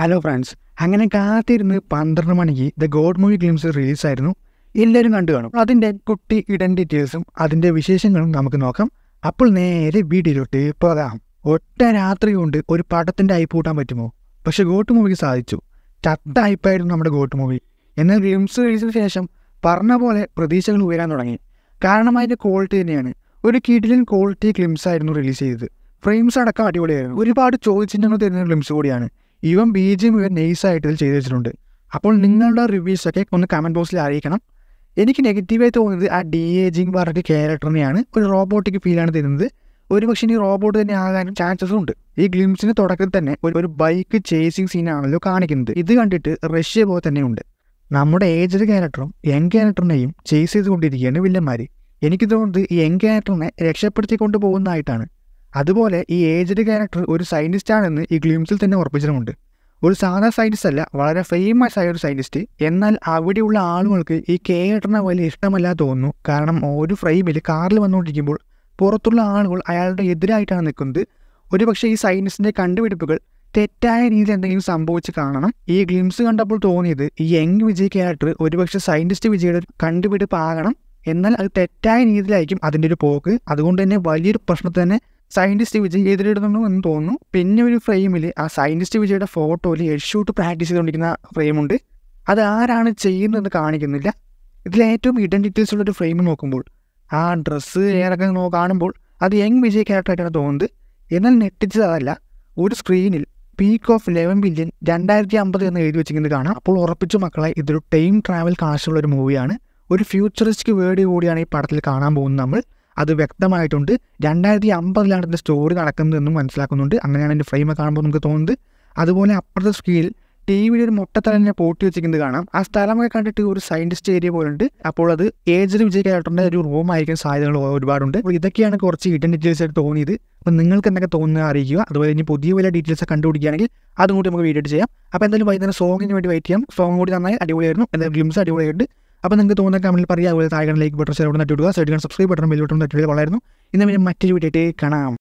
hello friends അങ്ങനെ കാത്തിരുന്ന് പന്ത്രണ്ട് മണിക്ക് ദ ഗോഡ് മൂവി ഗ്ലിംസ് റിലീസായിരുന്നു എല്ലാവരും കണ്ടു കാണും അതിൻ്റെ കുട്ടി ഇഡൻറ്റിറ്റീസും അതിൻ്റെ വിശേഷങ്ങളും നമുക്ക് നോക്കാം അപ്പോൾ നേരെ വീട്ടിലോട്ട് പോകാം ഒറ്റ രാത്രി കൊണ്ട് ഒരു പടത്തിൻ്റെ ഹൈപ്പ് കൂട്ടാൻ പറ്റുമോ പക്ഷേ ഗോട്ട് മൂവിക്ക് സാധിച്ചു ചത്ത ഹൈപ്പായിരുന്നു നമ്മുടെ ഗോട്ട് മൂവി എന്നാൽ ഗ്ലിംസ് റിലീസിന് ശേഷം പറഞ്ഞ പോലെ പ്രതീക്ഷകൾ ഉയരാൻ തുടങ്ങി കാരണം അതിൻ്റെ ക്വാളിറ്റി തന്നെയാണ് ഒരു കിഡിലിൻ ക്വാളിറ്റി ഗ്ലിംസ് ആയിരുന്നു റിലീസ് ചെയ്തത് ഫ്രെയിംസ് അടക്കം അടിപൊളിയായിരുന്നു ഒരുപാട് ചോദ്യചിഹ്നങ്ങൾ തരുന്ന ഗ്ലിംസ് കൂടിയാണ് ഇവൻ ബി ഇവർ ഇവൻ നൈസായിട്ട് ഇതിൽ ചെയ്തു വെച്ചിട്ടുണ്ട് അപ്പോൾ നിങ്ങളുടെ റിവ്യൂസൊക്കെ ഒന്ന് കമൻറ്റ് ബോക്സിൽ അറിയിക്കണം എനിക്ക് നെഗറ്റീവായി തോന്നുന്നത് ആ ഡി ഏജിങ് പറഞ്ഞിട്ട് ക്യാരക്ടറിനെയാണ് ഒരു റോബോട്ടിക് ഫീലാണ് തരുന്നത് ഒരു പക്ഷേ ഇനി റോബോട്ട് തന്നെ ആകാനും ചാൻസസും ഉണ്ട് ഈ ഗ്ലിംസിന് തുടക്കത്തിൽ തന്നെ ഒരു ബൈക്ക് ചേസിങ് സീനാണല്ലോ കാണിക്കുന്നത് ഇത് കണ്ടിട്ട് റഷ്യ പോലെ തന്നെയുണ്ട് നമ്മുടെ ഏജ്ഡ് ക്യാരക്ടറും യങ് ക്യാരക്ടറിനെയും ചേസ് ചെയ്തുകൊണ്ടിരിക്കുകയാണ് വില്ലന്മാർ എനിക്ക് തോന്നുന്നത് ഈ യങ് ക്യാരക്ടറിനെ രക്ഷപ്പെടുത്തിക്കൊണ്ട് പോകുന്നതായിട്ടാണ് അതുപോലെ ഈ ഏജ്ഡ് ക്യാരക്ടർ ഒരു ആണെന്ന് ഈ ഗ്ലിംസിൽ തന്നെ ഉറപ്പിച്ചിട്ടുമുണ്ട് ഒരു സാധാ സയൻറ്റിസ്റ്റ് അല്ല വളരെ ഫേമസ് ആയ ഒരു സയൻറ്റിസ്റ്റ് എന്നാൽ അവിടെയുള്ള ആളുകൾക്ക് ഈ കേട്ടറിനെ വലിയ ഇഷ്ടമല്ല തോന്നുന്നു കാരണം ഒരു ഫ്രെയിമിൽ കാറിൽ വന്നുകൊണ്ടിരിക്കുമ്പോൾ പുറത്തുള്ള ആളുകൾ അയാളുടെ എതിരായിട്ടാണ് നിൽക്കുന്നത് ഒരുപക്ഷെ ഈ സയൻറ്റിസ്റ്റിൻ്റെ കണ്ടുപിടിപ്പുകൾ തെറ്റായ രീതിയിൽ എന്തെങ്കിലും സംഭവിച്ച് കാണണം ഈ ഗ്ലിംസ് കണ്ടപ്പോൾ തോന്നിയത് ഈ യങ് വിജയ് ക്യാരക്ടർ ഒരുപക്ഷെ സയൻറ്റിസ്റ്റ് വിജയുടെ കണ്ടുപിടിപ്പ് ആകണം എന്നാൽ അത് തെറ്റായ രീതിയിലായിരിക്കും അതിൻ്റെ ഒരു പോക്ക് അതുകൊണ്ട് തന്നെ വലിയൊരു പ്രശ്നത്തെ തന്നെ സയൻറ്റിസ്റ്റ് വിജയ് എതിരിടുന്നു എന്ന് തോന്നുന്നു പിന്നെ ഒരു ഫ്രെയിമിൽ ആ സയൻറ്റിസ്റ്റ് വിജയുടെ ഫോട്ടോയിൽ ഹെഡ്ഷൂട്ട് പ്രാക്ടീസ് ചെയ്തുകൊണ്ടിരിക്കുന്ന ഫ്രെയിമുണ്ട് അത് ആരാണ് ചെയ്യുന്നതെന്ന് കാണിക്കുന്നില്ല ഇതിലേറ്റവും ഇഡൻറ്റിറ്റീസ് ഉള്ളൊരു ഫ്രെയിം നോക്കുമ്പോൾ ആ ഡ്രസ്സ് ഏറെ നോ കാണുമ്പോൾ അത് യങ് വിജയ് ക്യാരക്ടറായിട്ടാണ് തോന്നുന്നത് എന്നാൽ നെട്ടിച്ചത് അതല്ല ഒരു സ്ക്രീനിൽ പീക്ക് ഓഫ് ലെവൻ ബില്യൺ രണ്ടായിരത്തി അമ്പത് എന്ന് എഴുതി വെച്ചിരിക്കുന്നത് കാണാം അപ്പോൾ ഉറപ്പിച്ചു മക്കളെ ഇതൊരു ടൈം ട്രാവൽ കാശുള്ള ഒരു മൂവിയാണ് ഒരു ഫ്യൂച്ചറിസ്റ്റിക് വേർഡ് കൂടിയാണ് ഈ പടത്തിൽ കാണാൻ പോകുന്നത് നമ്മൾ അത് വ്യക്തമായിട്ടുണ്ട് രണ്ടായിരത്തി അമ്പതിലാണ് ഇതിൻ്റെ സ്റ്റോറി നടക്കുന്നതെന്നും മനസ്സിലാക്കുന്നുണ്ട് അങ്ങനെയാണ് എൻ്റെ ഫ്രെയിം കാണുമ്പോൾ നമുക്ക് തോന്നുന്നത് അതുപോലെ അപ്പുറത്തെ സ്ക്രീനിൽ ടി വിയുടെ ഒരു മുട്ടത്തലിനെ പോട്ടി വെച്ചിരിക്കുന്നത് കാണാം ആ സ്ഥലമൊക്കെ കണ്ടിട്ട് ഒരു സയൻറ്റിസ്റ്റ് ഏരിയ പോലെ ഉണ്ട് അപ്പോൾ അത് ഏജ് വിജയ് ക്യാരക്ടറിൻ്റെ ഒരു റൂം ആയിരിക്കാൻ സാധ്യതകൾ ഒരുപാടുണ്ട് അപ്പോൾ ഇതൊക്കെയാണ് കുറച്ച് ഹിഡൻ ഡീറ്റെയിൽസ് ആയിട്ട് തോന്നിയത് അപ്പോൾ നിങ്ങൾക്ക് എന്തൊക്കെ തോന്നുന്നത് അറിയിക്കുക അതുപോലെ ഇനി പുതിയ വലിയ ഡീറ്റെയിൽസ് കണ്ടുപിടിക്കുകയാണെങ്കിൽ അതും കൂടി നമുക്ക് വീഡിയോ ചെയ്യാം അപ്പോൾ എന്തായാലും വൈകുന്നേരം സോങ്ങിന് വേണ്ടി വെയിറ്റ് ചെയ്യാം സോങ്ങ് കൂടി നന്നായി അടിപൊളിയായിരുന്നു എന്തായാലും ഗ്ലിംസ് അടിപൊളിയായിട്ട് അപ്പോൾ നിങ്ങൾക്ക് തോന്നുന്ന കമൻറ്റിൽ പറയുക അതുപോലെ താഴെ ലൈക്ക് ബട്ടൺ ചെറുപ്പം നട്ടിട്ടുക side subscribe button bell button നട്ടിട്ട് വിടുക വളരുന്നു ഇന്ന് പിന്നെ മറ്റൊരു വീഡിയോ കാണാം